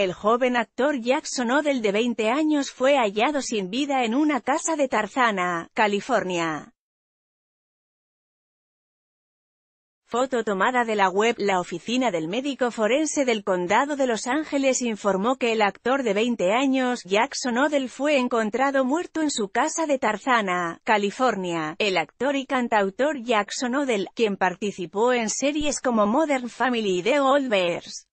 El joven actor Jackson Odell de 20 años fue hallado sin vida en una casa de Tarzana, California. Foto tomada de la web La oficina del médico forense del condado de Los Ángeles informó que el actor de 20 años, Jackson Odell fue encontrado muerto en su casa de Tarzana, California. El actor y cantautor Jackson Odell, quien participó en series como Modern Family y The Old Bears,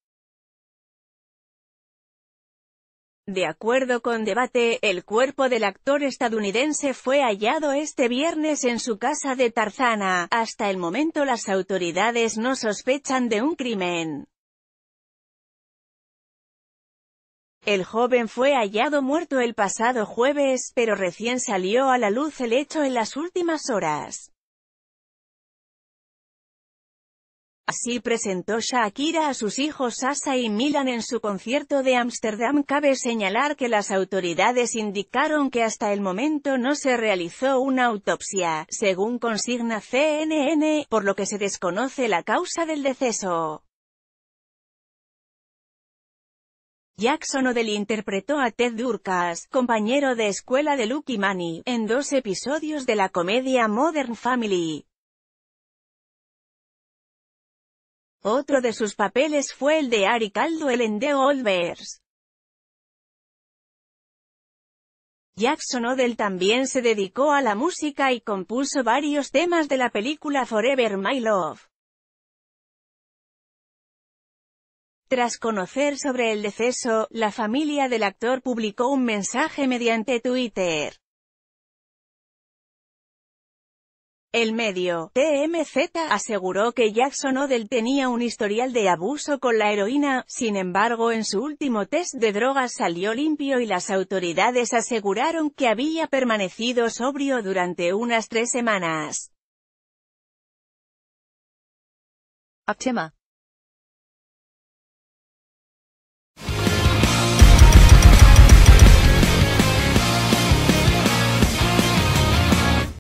De acuerdo con Debate, el cuerpo del actor estadounidense fue hallado este viernes en su casa de Tarzana. Hasta el momento las autoridades no sospechan de un crimen. El joven fue hallado muerto el pasado jueves, pero recién salió a la luz el hecho en las últimas horas. Así presentó Shakira a sus hijos Asa y Milan en su concierto de Ámsterdam. Cabe señalar que las autoridades indicaron que hasta el momento no se realizó una autopsia, según consigna CNN, por lo que se desconoce la causa del deceso. Jackson O'Dell interpretó a Ted Durkas, compañero de escuela de Lucky Manny, en dos episodios de la comedia Modern Family. Otro de sus papeles fue el de Ari Caldwell en The Old Bears. Jackson Odell también se dedicó a la música y compuso varios temas de la película Forever My Love. Tras conocer sobre el deceso, la familia del actor publicó un mensaje mediante Twitter. El medio, TMZ, aseguró que Jackson Odell tenía un historial de abuso con la heroína, sin embargo en su último test de drogas salió limpio y las autoridades aseguraron que había permanecido sobrio durante unas tres semanas. Optima.